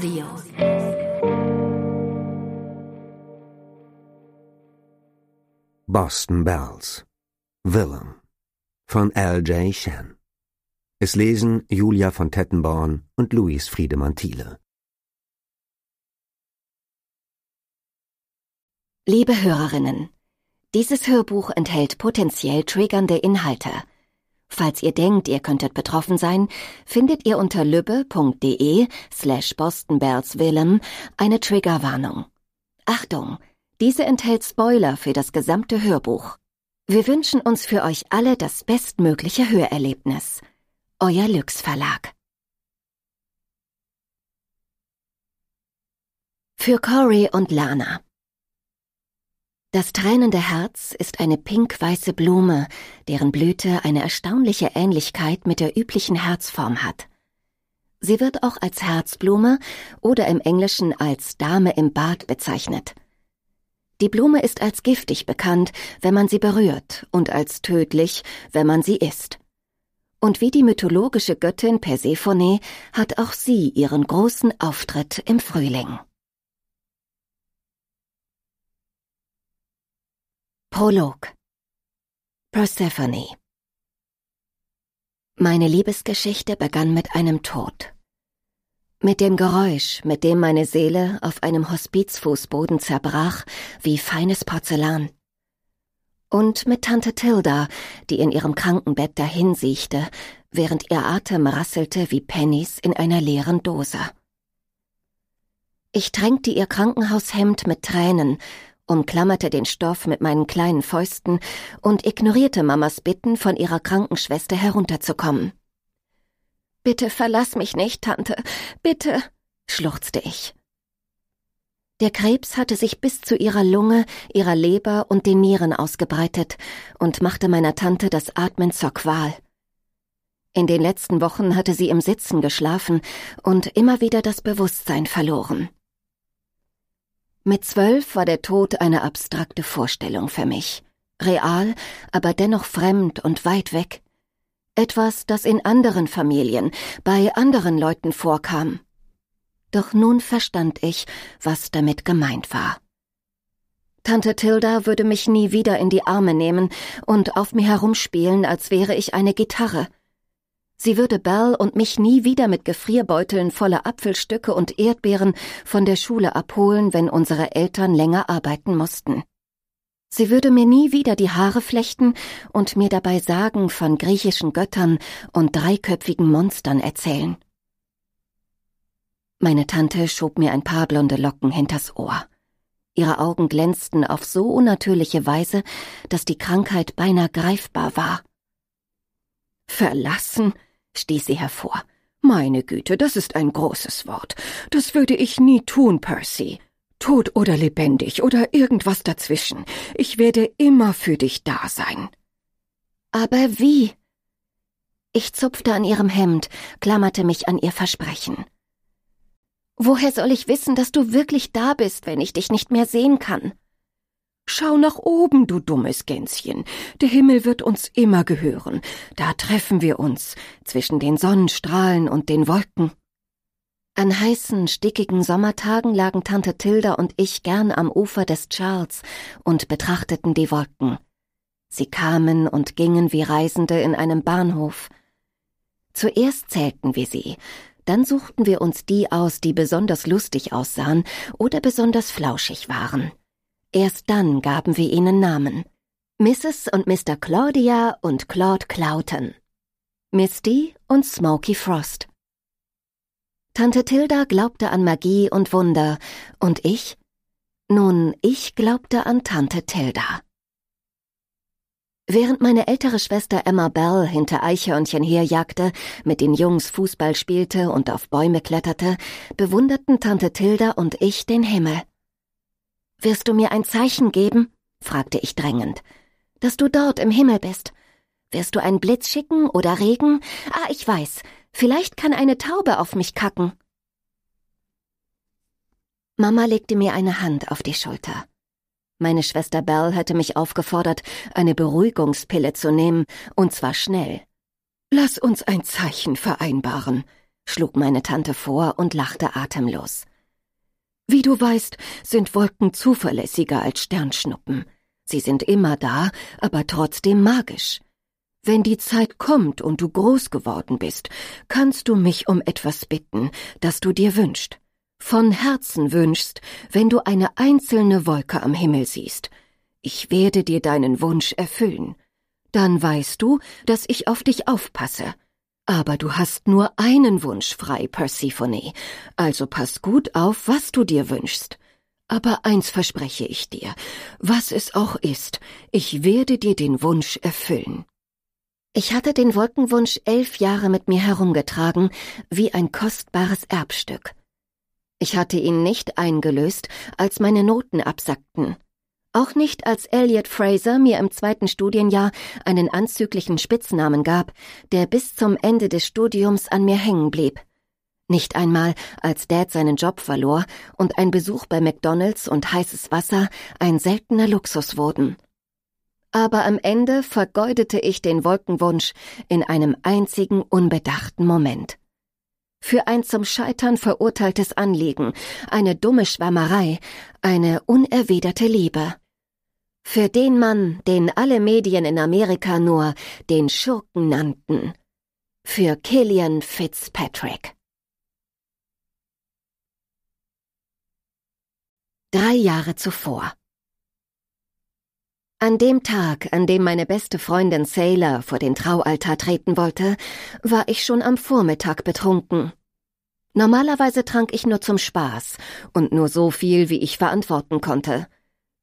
Audio. Boston Bells. Willem. Von L.J. Shen. Es lesen Julia von Tettenborn und Luis Friedemann Thiele. Liebe Hörerinnen, dieses Hörbuch enthält potenziell triggernde Inhalte. Falls ihr denkt, ihr könntet betroffen sein, findet ihr unter lübbe.de slash Willem eine Triggerwarnung. Achtung! Diese enthält Spoiler für das gesamte Hörbuch. Wir wünschen uns für euch alle das bestmögliche Hörerlebnis. Euer Lüx Verlag. Für Corey und Lana. Das tränende Herz ist eine pinkweiße Blume, deren Blüte eine erstaunliche Ähnlichkeit mit der üblichen Herzform hat. Sie wird auch als Herzblume oder im Englischen als Dame im Bad bezeichnet. Die Blume ist als giftig bekannt, wenn man sie berührt, und als tödlich, wenn man sie isst. Und wie die mythologische Göttin Persephone hat auch sie ihren großen Auftritt im Frühling. Prolog Persephone Meine Liebesgeschichte begann mit einem Tod. Mit dem Geräusch, mit dem meine Seele auf einem Hospizfußboden zerbrach, wie feines Porzellan. Und mit Tante Tilda, die in ihrem Krankenbett dahinsiechte, während ihr Atem rasselte wie Pennys in einer leeren Dose. Ich tränkte ihr Krankenhaushemd mit Tränen, umklammerte den Stoff mit meinen kleinen Fäusten und ignorierte Mamas Bitten, von ihrer Krankenschwester herunterzukommen. Bitte verlass mich nicht, Tante, bitte, schluchzte ich. Der Krebs hatte sich bis zu ihrer Lunge, ihrer Leber und den Nieren ausgebreitet und machte meiner Tante das Atmen zur Qual. In den letzten Wochen hatte sie im Sitzen geschlafen und immer wieder das Bewusstsein verloren. Mit zwölf war der Tod eine abstrakte Vorstellung für mich. Real, aber dennoch fremd und weit weg. Etwas, das in anderen Familien, bei anderen Leuten vorkam. Doch nun verstand ich, was damit gemeint war. Tante Tilda würde mich nie wieder in die Arme nehmen und auf mir herumspielen, als wäre ich eine Gitarre – Sie würde Bell und mich nie wieder mit Gefrierbeuteln voller Apfelstücke und Erdbeeren von der Schule abholen, wenn unsere Eltern länger arbeiten mussten. Sie würde mir nie wieder die Haare flechten und mir dabei Sagen von griechischen Göttern und dreiköpfigen Monstern erzählen. Meine Tante schob mir ein paar blonde Locken hinters Ohr. Ihre Augen glänzten auf so unnatürliche Weise, dass die Krankheit beinahe greifbar war. Verlassen? stieß sie hervor. Meine Güte, das ist ein großes Wort. Das würde ich nie tun, Percy. Tot oder lebendig oder irgendwas dazwischen. Ich werde immer für dich da sein. Aber wie? Ich zupfte an ihrem Hemd, klammerte mich an ihr Versprechen. Woher soll ich wissen, dass du wirklich da bist, wenn ich dich nicht mehr sehen kann? Schau nach oben, du dummes Gänschen. Der Himmel wird uns immer gehören. Da treffen wir uns, zwischen den Sonnenstrahlen und den Wolken. An heißen, stickigen Sommertagen lagen Tante Tilda und ich gern am Ufer des Charles und betrachteten die Wolken. Sie kamen und gingen wie Reisende in einem Bahnhof. Zuerst zählten wir sie, dann suchten wir uns die aus, die besonders lustig aussahen oder besonders flauschig waren. Erst dann gaben wir ihnen Namen. Mrs. und Mr. Claudia und Claude Clouten. Misty und Smokey Frost. Tante Tilda glaubte an Magie und Wunder, und ich? Nun, ich glaubte an Tante Tilda. Während meine ältere Schwester Emma Bell hinter Eichhörnchen herjagte, mit den Jungs Fußball spielte und auf Bäume kletterte, bewunderten Tante Tilda und ich den Himmel. Wirst du mir ein Zeichen geben? fragte ich drängend. Dass du dort im Himmel bist. Wirst du einen Blitz schicken oder Regen? Ah, ich weiß. Vielleicht kann eine Taube auf mich kacken. Mama legte mir eine Hand auf die Schulter. Meine Schwester Belle hatte mich aufgefordert, eine Beruhigungspille zu nehmen, und zwar schnell. Lass uns ein Zeichen vereinbaren, schlug meine Tante vor und lachte atemlos. Wie du weißt, sind Wolken zuverlässiger als Sternschnuppen. Sie sind immer da, aber trotzdem magisch. Wenn die Zeit kommt und du groß geworden bist, kannst du mich um etwas bitten, das du dir wünschst. Von Herzen wünschst, wenn du eine einzelne Wolke am Himmel siehst. Ich werde dir deinen Wunsch erfüllen. Dann weißt du, dass ich auf dich aufpasse aber du hast nur einen Wunsch frei, Persephone, also pass gut auf, was du dir wünschst. Aber eins verspreche ich dir, was es auch ist, ich werde dir den Wunsch erfüllen. Ich hatte den Wolkenwunsch elf Jahre mit mir herumgetragen, wie ein kostbares Erbstück. Ich hatte ihn nicht eingelöst, als meine Noten absackten. Auch nicht, als Elliot Fraser mir im zweiten Studienjahr einen anzüglichen Spitznamen gab, der bis zum Ende des Studiums an mir hängen blieb. Nicht einmal, als Dad seinen Job verlor und ein Besuch bei McDonalds und heißes Wasser ein seltener Luxus wurden. Aber am Ende vergeudete ich den Wolkenwunsch in einem einzigen unbedachten Moment für ein zum Scheitern verurteiltes Anliegen, eine dumme Schwärmerei, eine unerwiderte Liebe. Für den Mann, den alle Medien in Amerika nur den Schurken nannten. Für Killian Fitzpatrick. Drei Jahre zuvor. An dem Tag, an dem meine beste Freundin Sailor vor den Traualtar treten wollte, war ich schon am Vormittag betrunken. Normalerweise trank ich nur zum Spaß und nur so viel, wie ich verantworten konnte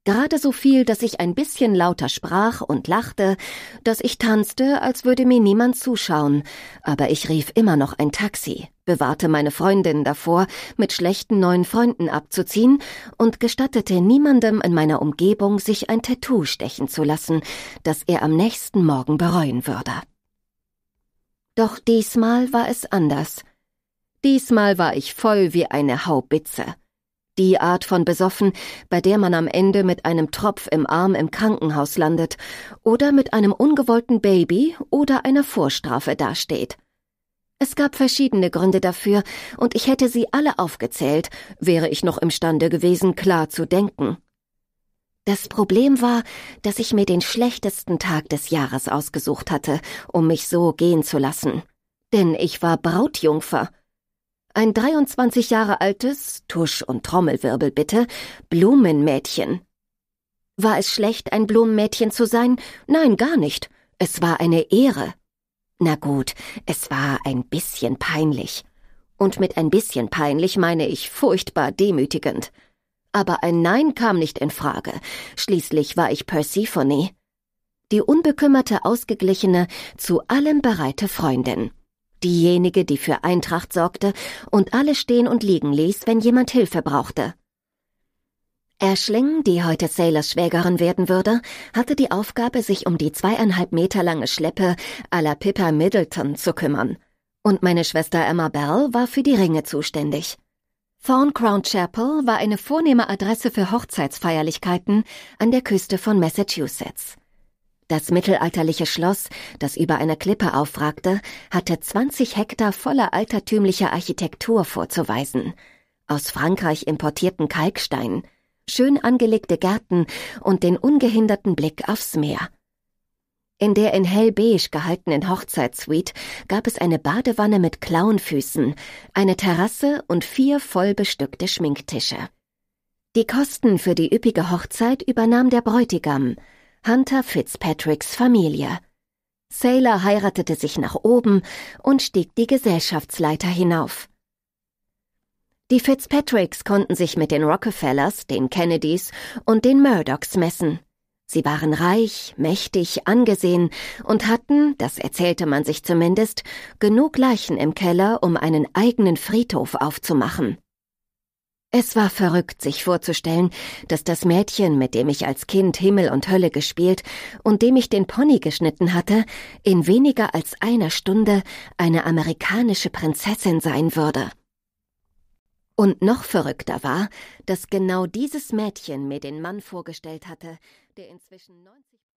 gerade so viel, dass ich ein bisschen lauter sprach und lachte, dass ich tanzte, als würde mir niemand zuschauen, aber ich rief immer noch ein Taxi, bewahrte meine Freundin davor, mit schlechten neuen Freunden abzuziehen und gestattete niemandem in meiner Umgebung, sich ein Tattoo stechen zu lassen, das er am nächsten Morgen bereuen würde. Doch diesmal war es anders. Diesmal war ich voll wie eine Haubitze die Art von besoffen, bei der man am Ende mit einem Tropf im Arm im Krankenhaus landet oder mit einem ungewollten Baby oder einer Vorstrafe dasteht. Es gab verschiedene Gründe dafür, und ich hätte sie alle aufgezählt, wäre ich noch imstande gewesen, klar zu denken. Das Problem war, dass ich mir den schlechtesten Tag des Jahres ausgesucht hatte, um mich so gehen zu lassen. Denn ich war Brautjungfer ein 23 Jahre altes, Tusch- und Trommelwirbel bitte, Blumenmädchen. War es schlecht, ein Blumenmädchen zu sein? Nein, gar nicht. Es war eine Ehre. Na gut, es war ein bisschen peinlich. Und mit ein bisschen peinlich meine ich furchtbar demütigend. Aber ein Nein kam nicht in Frage. Schließlich war ich Persephone. Die unbekümmerte, ausgeglichene, zu allem bereite Freundin diejenige, die für Eintracht sorgte und alle stehen und liegen ließ, wenn jemand Hilfe brauchte. Ashling, die heute Sailors Schwägerin werden würde, hatte die Aufgabe, sich um die zweieinhalb Meter lange Schleppe à la Pippa Middleton zu kümmern. Und meine Schwester Emma Bell war für die Ringe zuständig. Thorncrown Chapel war eine vornehme Adresse für Hochzeitsfeierlichkeiten an der Küste von Massachusetts. Das mittelalterliche Schloss, das über einer Klippe aufragte, hatte 20 Hektar voller altertümlicher Architektur vorzuweisen. Aus Frankreich importierten Kalkstein, schön angelegte Gärten und den ungehinderten Blick aufs Meer. In der in hellbeige gehaltenen Hochzeitssuite gab es eine Badewanne mit Klauenfüßen, eine Terrasse und vier voll bestückte Schminktische. Die Kosten für die üppige Hochzeit übernahm der Bräutigam – Hunter Fitzpatricks Familie. Sailor heiratete sich nach oben und stieg die Gesellschaftsleiter hinauf. Die Fitzpatricks konnten sich mit den Rockefellers, den Kennedys und den Murdochs messen. Sie waren reich, mächtig, angesehen und hatten, das erzählte man sich zumindest, genug Leichen im Keller, um einen eigenen Friedhof aufzumachen. Es war verrückt, sich vorzustellen, dass das Mädchen, mit dem ich als Kind Himmel und Hölle gespielt und dem ich den Pony geschnitten hatte, in weniger als einer Stunde eine amerikanische Prinzessin sein würde. Und noch verrückter war, dass genau dieses Mädchen mir den Mann vorgestellt hatte, der inzwischen 90